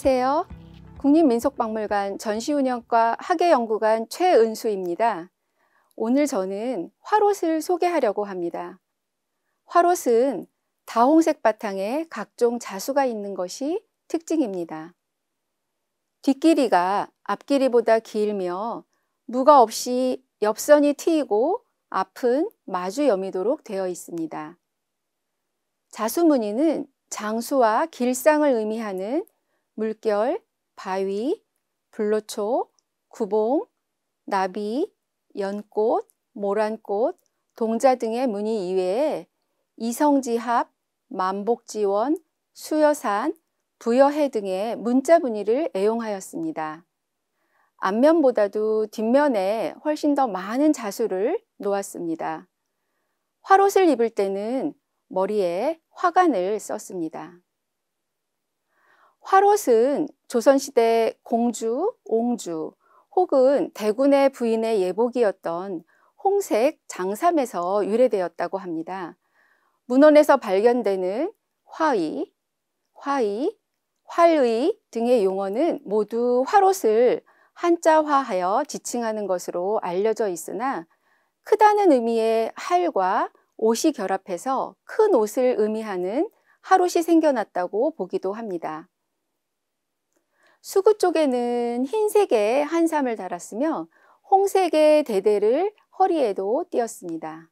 안녕하세요. 국립민속박물관 전시운영과 학예연구관 최은수입니다. 오늘 저는 화롯을 소개하려고 합니다. 화롯은 다홍색 바탕에 각종 자수가 있는 것이 특징입니다. 뒷길이가 앞길이보다 길며 무가 없이 옆선이 트이고 앞은 마주 여미도록 되어 있습니다. 자수 무늬는 장수와 길상을 의미하는 물결, 바위, 불로초, 구봉, 나비, 연꽃, 모란꽃, 동자 등의 무늬 이외에 이성지합, 만복지원, 수여산, 부여해 등의 문자 무늬를 애용하였습니다. 앞면보다도 뒷면에 훨씬 더 많은 자수를 놓았습니다. 화롯을 입을 때는 머리에 화관을 썼습니다. 화롯은 조선시대 공주, 옹주 혹은 대군의 부인의 예복이었던 홍색 장삼에서 유래되었다고 합니다. 문헌에서 발견되는 화의, 화의, 활의 등의 용어는 모두 화롯을 한자화하여 지칭하는 것으로 알려져 있으나 크다는 의미의 할과 옷이 결합해서 큰 옷을 의미하는 하롯이 생겨났다고 보기도 합니다. 수구 쪽에는 흰색의 한삼을 달았으며 홍색의 대대를 허리에도 띄었습니다.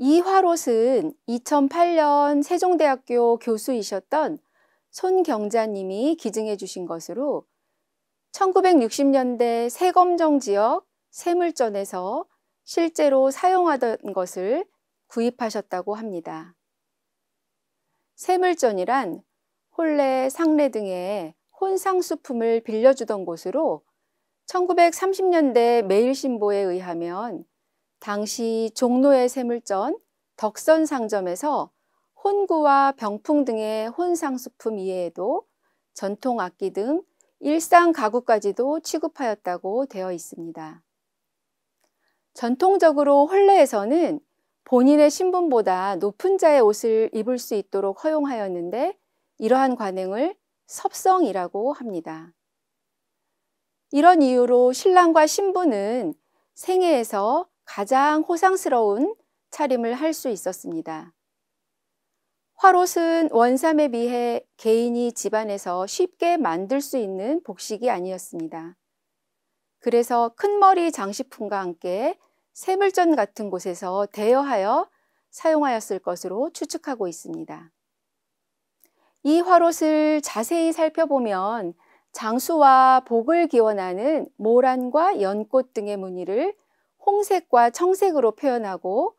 이 화롯은 2008년 세종대학교 교수이셨던 손경자님이 기증해 주신 것으로 1960년대 세검정 지역 세물전에서 실제로 사용하던 것을 구입하셨다고 합니다. 세물전이란 홀레, 상례 등의 혼상수품을 빌려주던 곳으로 1930년대 매일신보에 의하면 당시 종로의 세물전 덕선 상점에서 혼구와 병풍 등의 혼상수품 이외에도 전통 악기 등 일상 가구까지도 취급하였다고 되어 있습니다. 전통적으로 홀레에서는 본인의 신분보다 높은 자의 옷을 입을 수 있도록 허용하였는데 이러한 관행을 섭성이라고 합니다. 이런 이유로 신랑과 신부는 생애에서 가장 호상스러운 차림을 할 수 있었습니다. 화롯은 원삼에 비해 개인이 집안에서 쉽게 만들 수 있는 복식이 아니었습니다. 그래서 큰 머리 장식품과 함께 세물전 같은 곳에서 대여하여 사용하였을 것으로 추측하고 있습니다. 이 화롯을 자세히 살펴보면 장수와 복을 기원하는 모란과 연꽃 등의 무늬를 홍색과 청색으로 표현하고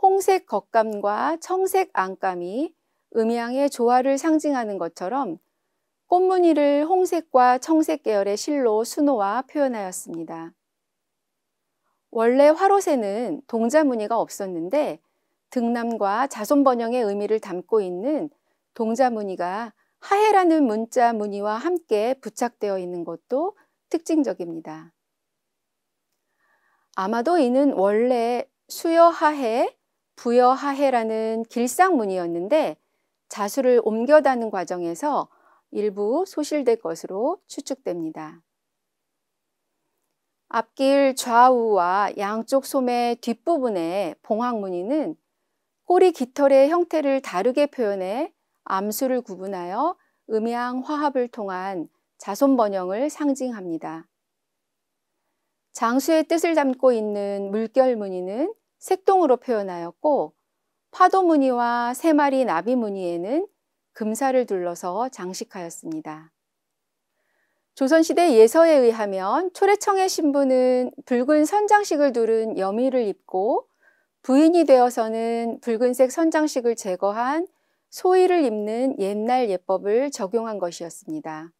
홍색 겉감과 청색 안감이 음양의 조화를 상징하는 것처럼 꽃무늬를 홍색과 청색 계열의 실로 수놓아 표현하였습니다. 원래 화롯에는 동자 무늬가 없었는데 등남과 자손 번영의 의미를 담고 있는 동자 무늬가 하해라는 문자 무늬와 함께 부착되어 있는 것도 특징적입니다. 아마도 이는 원래 수여하해, 부여하해라는 길상 무늬였는데 자수를 옮겨다는 과정에서 일부 소실될 것으로 추측됩니다. 앞길 좌우와 양쪽 소매 뒷부분의 봉황 무늬는 꼬리 깃털의 형태를 다르게 표현해 암수를 구분하여 음양 화합을 통한 자손 번영을 상징합니다. 장수의 뜻을 담고 있는 물결 무늬는 색동으로 표현하였고 파도 무늬와 세 마리 나비 무늬에는 금사를 둘러서 장식하였습니다. 조선시대 예서에 의하면 초래청의 신부는 붉은 선장식을 두른 여미를 입고 부인이 되어서는 붉은색 선장식을 제거한 소의를 입는 옛날 예법을 적용한 것이었습니다.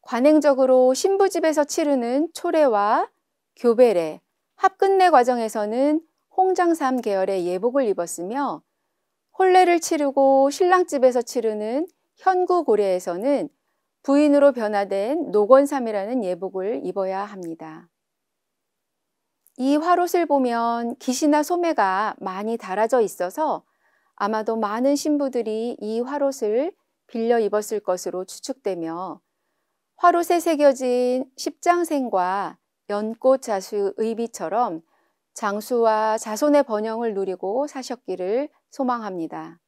관행적으로 신부집에서 치르는 초례와 교배례, 합근례 과정에서는 홍장삼 계열의 예복을 입었으며 혼례를 치르고 신랑집에서 치르는 현구고례에서는 부인으로 변화된 노건삼이라는 예복을 입어야 합니다. 이 화롯을 보면 기시나 소매가 많이 달아져 있어서 아마도 많은 신부들이 이 화롯을 빌려 입었을 것으로 추측되며 화롯에 새겨진 십장생과 연꽃 자수 의비처럼 장수와 자손의 번영을 누리고 사셨기를 소망합니다.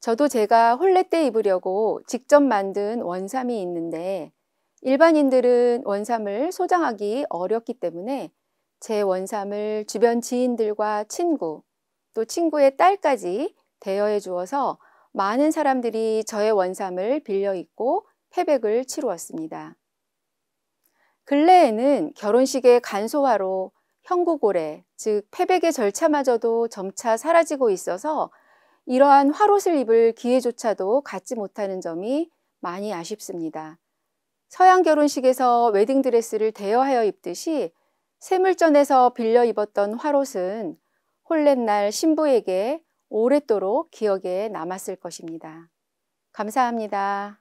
저도 제가 홀레 때 입으려고 직접 만든 원삼이 있는데 일반인들은 원삼을 소장하기 어렵기 때문에 제 원삼을 주변 지인들과 친구, 또 친구의 딸까지 대여해 주어서 많은 사람들이 저의 원삼을 빌려 입고 패백을 치루었습니다. 근래에는 결혼식의 간소화로 형구고래, 즉 패백의 절차마저도 점차 사라지고 있어서 이러한 화롯을 입을 기회조차도 갖지 못하는 점이 많이 아쉽습니다. 서양 결혼식에서 웨딩드레스를 대여하여 입듯이 세물전에서 빌려 입었던 화롯은 홀렛날 신부에게 오랫도록 기억에 남았을 것입니다. 감사합니다.